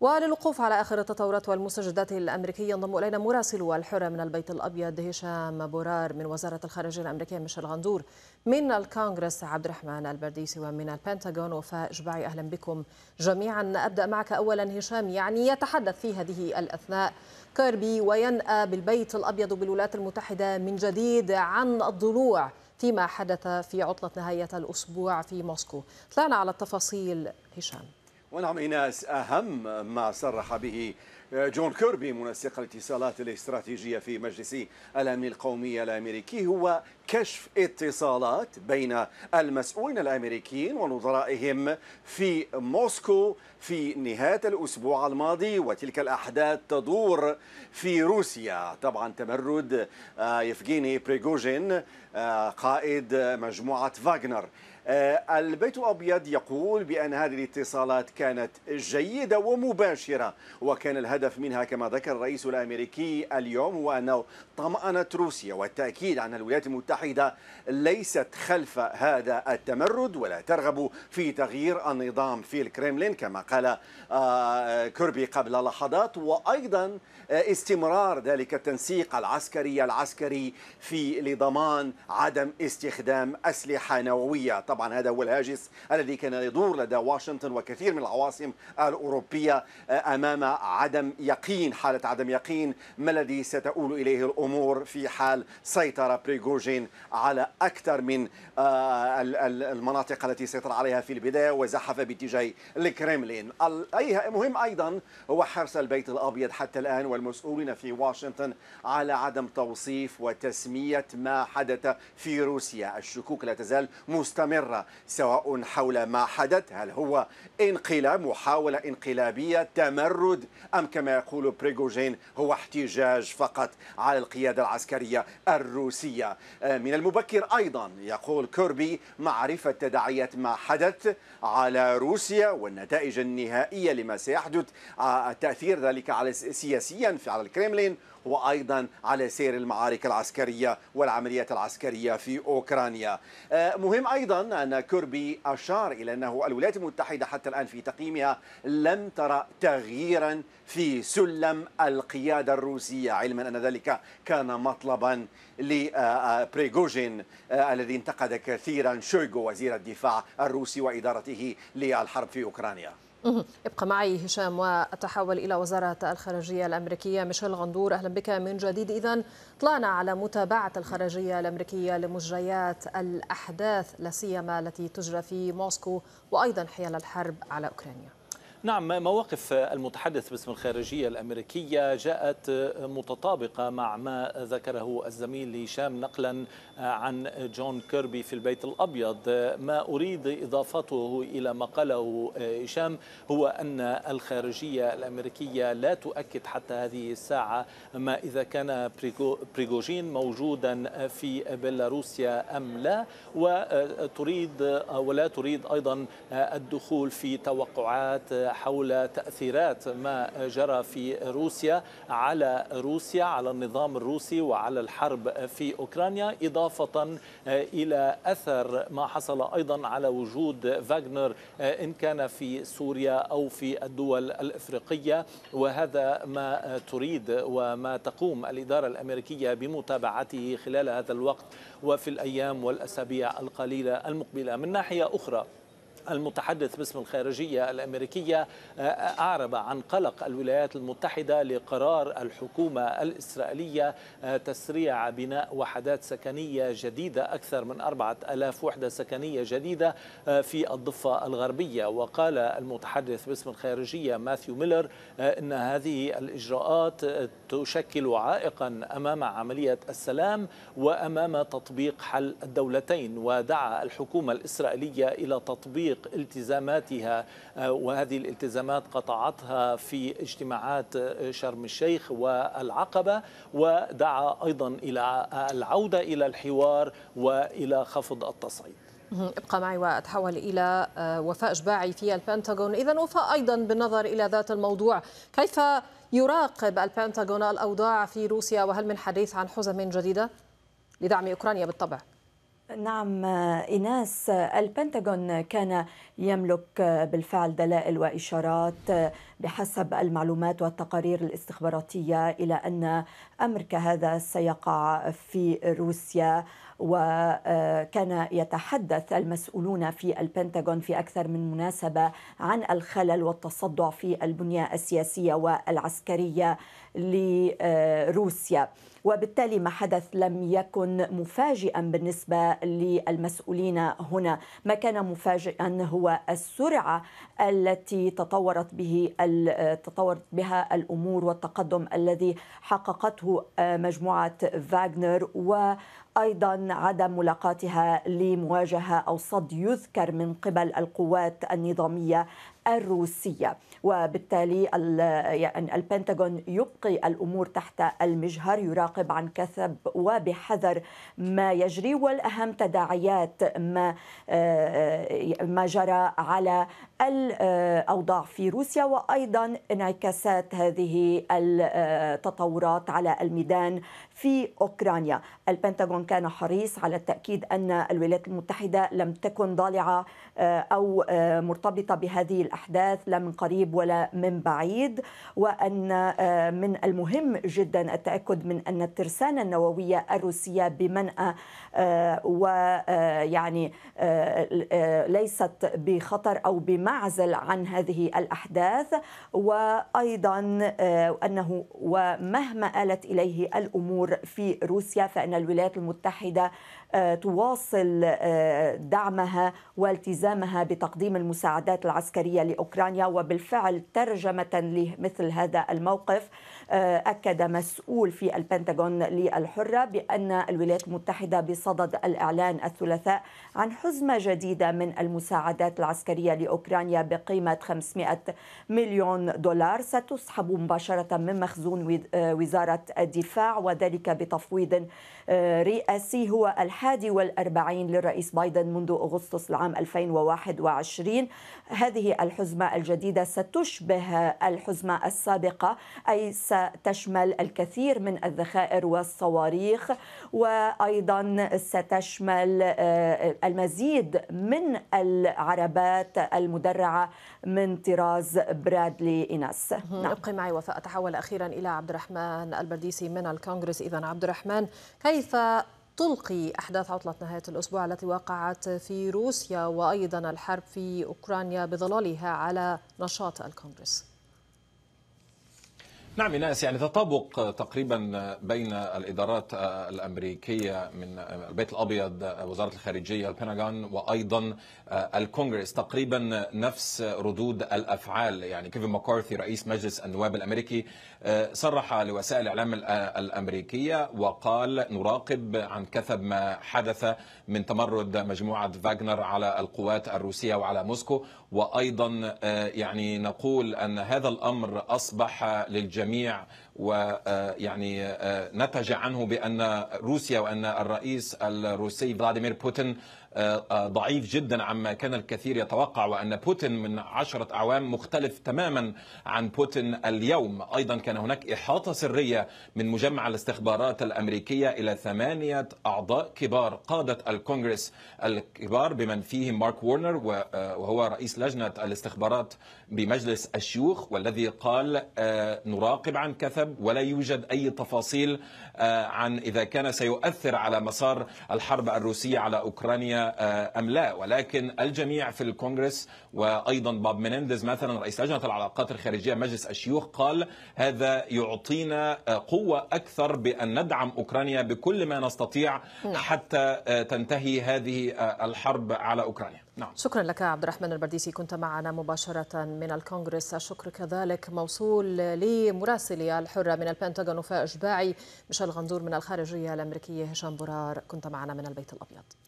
وللوقوف على آخر التطورات والمستجدات الأمريكية ينضم إلينا مراسل الحرة من البيت الأبيض هشام بورار من وزارة الخارجية الأمريكية ميشيل غندور من الكونغرس عبد الرحمن البرديسي ومن البنتاغون وفاء جباعي أهلا بكم جميعا أبدأ معك أولا هشام يعني يتحدث في هذه الأثناء كيربي وينأى بالبيت الأبيض بالولايات المتحدة من جديد عن الضلوع فيما حدث في عطلة نهاية الأسبوع في موسكو طلعنا على التفاصيل هشام ونعم إيناس أهم ما صرح به جون كيربي منسق الاتصالات الاستراتيجية في مجلس الأمن القومي الأمريكي هو كشف اتصالات بين المسؤولين الامريكيين ونظرائهم في موسكو في نهايه الاسبوع الماضي وتلك الاحداث تدور في روسيا طبعا تمرد آه، يفغيني بريغوجين آه، قائد مجموعه فاغنر آه، البيت الابيض يقول بان هذه الاتصالات كانت جيده ومباشره وكان الهدف منها كما ذكر الرئيس الامريكي اليوم هو انه طمانت روسيا والتاكيد عن الولايات المتحده المتحدة ليست خلف هذا التمرد ولا ترغب في تغيير النظام في الكرملين كما قال آه، كوربي قبل لحظات وأيضا آه، استمرار ذلك التنسيق العسكري العسكري في لضمان عدم استخدام أسلحة نووية طبعا هذا هو الهاجس الذي كان يدور لدى واشنطن وكثير من العواصم الأوروبية آه، أمام عدم يقين حالة عدم يقين ما الذي ستؤول إليه الأمور في حال سيطرة بريغوجين على أكثر من آه، المناطق التي سيطر عليها في البداية وزحف باتجاه الكرملين مهم أيضا هو حرص البيت الأبيض حتى الآن والمسؤولين في واشنطن على عدم توصيف وتسمية ما حدث في روسيا الشكوك لا تزال مستمرة سواء حول ما حدث هل هو انقلاب محاولة انقلابية تمرد أم كما يقول بريغوجين هو احتجاج فقط على القيادة العسكرية الروسية آه، من المبكر أيضا يقول كوربي معرفة تداعيات ما حدث على روسيا والنتائج النهائية لما سيحدث آه، تأثير ذلك على سياسيا على الكريملين وأيضا على سير المعارك العسكرية والعمليات العسكرية في أوكرانيا آه، مهم أيضا أن كوربي أشار إلى أنه الولايات المتحدة حتى الآن في تقييمها لم ترى تغييرا في سلم القيادة الروسية علما أن ذلك كان مطلبا لبريغوجين آه، الذي انتقد كثيرا شويغو وزير الدفاع الروسي وإدارته للحرب في أوكرانيا ابقى معي هشام وأتحول إلى وزارة الخارجية الأمريكية ميشيل غندور أهلا بك من جديد إذا طلعنا على متابعة الخارجية الأمريكية لمجريات الأحداث لا سيما التي تجرى في موسكو وأيضا حيال الحرب على أوكرانيا نعم مواقف المتحدث باسم الخارجية الأمريكية جاءت متطابقة مع ما ذكره الزميل هشام نقلا عن جون كيربي في البيت الأبيض ما أريد إضافته إلى ما قاله هشام هو أن الخارجية الأمريكية لا تؤكد حتى هذه الساعة ما إذا كان بريغوجين موجودا في بيلاروسيا أم لا وتريد ولا تريد أيضا الدخول في توقعات حول تأثيرات ما جرى في روسيا على روسيا على النظام الروسي وعلى الحرب في أوكرانيا إضافة إلى أثر ما حصل أيضا على وجود فاغنر إن كان في سوريا أو في الدول الإفريقية وهذا ما تريد وما تقوم الإدارة الأمريكية بمتابعته خلال هذا الوقت وفي الأيام والأسابيع القليلة المقبلة من ناحية أخرى المتحدث باسم الخارجية الأمريكية آه، أعرب عن قلق الولايات المتحدة لقرار الحكومة الإسرائيلية آه، تسريع بناء وحدات سكنية جديدة أكثر من 4000 وحدة سكنية جديدة آه، في الضفة الغربية وقال المتحدث باسم الخارجية ماثيو ميلر أن هذه الإجراءات تشكل عائقا أمام عملية السلام وأمام تطبيق حل الدولتين ودعا الحكومة الإسرائيلية إلى تطبيق تطبيق التزاماتها آه، وهذه الالتزامات قطعتها في اجتماعات آه، شرم الشيخ والعقبة ودعا أيضا إلى آه، العودة إلى الحوار وإلى خفض التصعيد ابقى معي واتحول الى وفاء جباعي في البنتاغون، اذا وفاء ايضا بالنظر الى ذات الموضوع، كيف يراقب البنتاغون الاوضاع في روسيا وهل من حديث عن حزم جديده لدعم اوكرانيا بالطبع؟ نعم إيناس البنتاغون كان يملك بالفعل دلائل وإشارات بحسب المعلومات والتقارير الاستخباراتية إلى أن أمر كهذا سيقع في روسيا وكان يتحدث المسؤولون في البنتاغون في أكثر من مناسبة عن الخلل والتصدع في البنية السياسية والعسكرية لروسيا وبالتالي ما حدث لم يكن مفاجئا بالنسبه للمسؤولين هنا ما كان مفاجئا هو السرعه التي تطورت به تطورت بها الامور والتقدم الذي حققته مجموعه فاغنر و ايضا عدم ملاقاتها لمواجهه او صد يذكر من قبل القوات النظاميه الروسية وبالتالي يعني البنتاغون يبقي الأمور تحت المجهر يراقب عن كثب وبحذر ما يجري والأهم تداعيات ما آه، ما جرى على الأوضاع في روسيا وأيضا انعكاسات هذه التطورات على الميدان في أوكرانيا البنتاغون كان حريص على التأكيد أن الولايات المتحدة لم تكن ضالعة آه، أو آه، مرتبطة بهذه الأحداث لا من قريب ولا من بعيد وأن آه، من المهم جدا التأكد من أن الترسانة النووية الروسية بمنأى ويعني ليست بخطر أو بمعزل عن هذه الأحداث وأيضا أنه ومهما آلت إليه الأمور الأمور في روسيا فإن الولايات المتحدة آه، تواصل آه، دعمها والتزامها بتقديم المساعدات العسكرية لأوكرانيا وبالفعل ترجمة لمثل هذا الموقف آه، أكد مسؤول في البنتاغون للحرة بأن الولايات المتحدة بصدد الإعلان الثلاثاء عن حزمة جديدة من المساعدات العسكرية لأوكرانيا بقيمة 500 مليون دولار ستسحب مباشرة من مخزون وزارة الدفاع وذلك ذلك بتفويض آه، رئاسي هو الحادي والأربعين للرئيس بايدن منذ أغسطس العام 2021 هذه الحزمة الجديدة ستشبه الحزمة السابقة أي ستشمل الكثير من الذخائر والصواريخ وأيضا ستشمل آه، المزيد من العربات المدرعة من طراز برادلي إناس نعم. ابقي معي وفاء أتحول أخيرا إلى عبد الرحمن البرديسي من الكونغرس إذن عبد الرحمن كيف تلقي أحداث عطلة نهاية الأسبوع التي وقعت في روسيا وأيضا الحرب في أوكرانيا بظلالها على نشاط الكونغرس؟ نعم ناس يعني تطابق تقريبا بين الادارات الامريكيه من البيت الابيض وزاره الخارجيه البنغان وايضا الكونغرس تقريبا نفس ردود الافعال يعني كيفن ماكارثي رئيس مجلس النواب الامريكي صرح لوسائل الاعلام الامريكيه وقال نراقب عن كثب ما حدث من تمرد مجموعه فاغنر على القوات الروسيه وعلى موسكو وايضا يعني نقول ان هذا الامر اصبح للجميع الجميع ويعني آه، آه، آه، نتج عنه بأن روسيا وأن الرئيس الروسي فلاديمير بوتين آه، آه، ضعيف جدا عما كان الكثير يتوقع وأن بوتين من عشرة أعوام مختلف تماما عن بوتين اليوم أيضا كان هناك إحاطة سرية من مجمع الاستخبارات الأمريكية إلى ثمانية أعضاء كبار قادة الكونغرس الكبار بمن فيهم مارك وورنر آه، وهو رئيس لجنة الاستخبارات بمجلس الشيوخ والذي قال نراقب عن كثب ولا يوجد أي تفاصيل عن إذا كان سيؤثر على مسار الحرب الروسية على أوكرانيا آه، أم لا ولكن الجميع في الكونغرس وأيضا باب منينديز مثلا رئيس لجنة العلاقات الخارجية مجلس الشيوخ قال هذا يعطينا قوة أكثر بأن ندعم أوكرانيا بكل ما نستطيع نعم. حتى آه، تنتهي هذه آه، الحرب على أوكرانيا نعم. شكرا لك عبد الرحمن البرديسي كنت معنا مباشرة من الكونغرس الشكر كذلك موصول لمراسلي الحرة من البنتاغون وفاء إشباعي ميشيل غندور من الخارجية الأمريكية هشام برار كنت معنا من البيت الأبيض